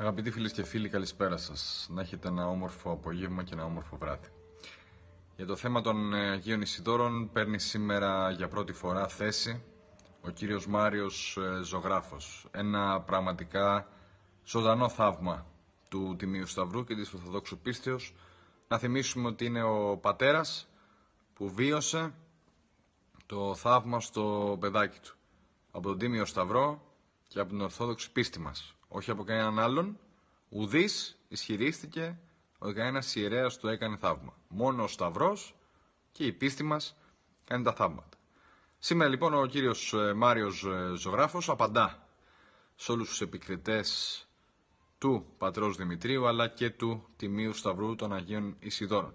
Αγαπητοί φίλες και φίλοι, καλησπέρα σας. Να έχετε ένα όμορφο απογεύμα και ένα όμορφο βράδυ. Για το θέμα των ε, Αγίων παίρνει σήμερα για πρώτη φορά θέση ο κύριος Μάριος ε, Ζωγράφος. Ένα πραγματικά ζωντανό θαύμα του Τιμίου Σταυρού και της Ορθοδόξου Πίστεως. Να θυμίσουμε ότι είναι ο πατέρας που βίωσε το θαύμα στο παιδάκι του. Από τον Τίμιο Σταυρό και από την Ορθόδοξη πίστη μας. Όχι από κανέναν άλλον, ουδής ισχυρίστηκε ότι κανένας ιερέας του έκανε θαύμα. Μόνο ο Σταυρός και η πίστη μας κάνει τα θαύματα. Σήμερα λοιπόν ο κύριος ε, Μάριος ε, Ζωγράφος απαντά σε όλους τους επικριτές του Πατρός Δημητρίου αλλά και του Τιμίου Σταυρού των Αγίων Ισιδώρων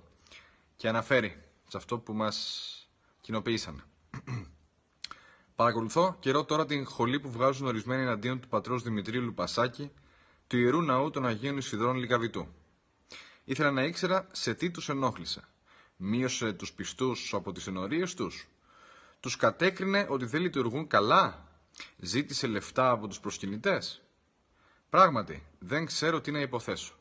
και αναφέρει σε αυτό που μας κοινοποίησαν. Παρακολουθώ καιρό τώρα την χολή που βγάζουν ορισμένοι εναντίον του πατρός Δημητρίου Λουπασάκη, του ιερού ναού των Αγίων Ισιδρών Λικαβητού. Ήθελα να ήξερα σε τι τους ενόχλησε. Μείωσε τους πιστούς από τις ενορίες τους. Τους κατέκρινε ότι δεν λειτουργούν καλά. Ζήτησε λεφτά από τους προσκυνητές. Πράγματι, δεν ξέρω τι να υποθέσω.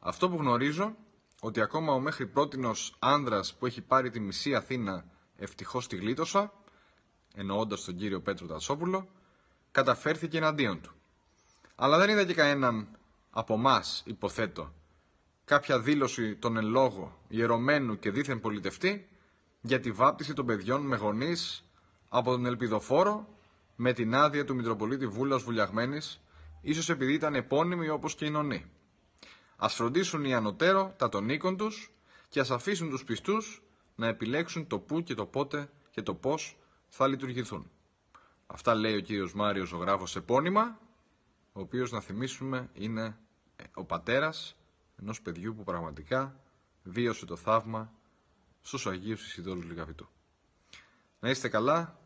Αυτό που γνωρίζω, ότι ακόμα ο μέχρι πρότινος άνδρας που έχει πάρει τη μισή Αθήνα ευτυχώς τη γλίτωσα, εννοώντας τον κύριο Πέτρο Τασόπουλο, καταφέρθηκε εναντίον του. Αλλά δεν είδα και κανέναν από εμάς, υποθέτω, κάποια δήλωση των εν λόγω ιερωμένου και δίθεν πολιτευτή για τη βάπτιση των παιδιών με γονείς από τον Ελπιδοφόρο με την άδεια του Μητροπολίτη Βούλας Βουλιαγμένης, ίσως επειδή ήταν επώνυμοι όπως και οι νονοί. Ας φροντίσουν οι ανωτέρω τα των οίκων τους και ας αφήσουν τους πιστούς να επιλέξουν το πού και το πότε και το πώς θα λειτουργηθούν. Αυτά λέει ο κύριος Μάριος Ζωγράφος επώνυμα, ο οποίος να θυμίσουμε είναι ε, ο πατέρας ενός παιδιού που πραγματικά βίωσε το θαύμα στους Αγίους Ισιδόλους Λιγαβητού. Να είστε καλά,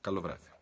καλό βράδυ.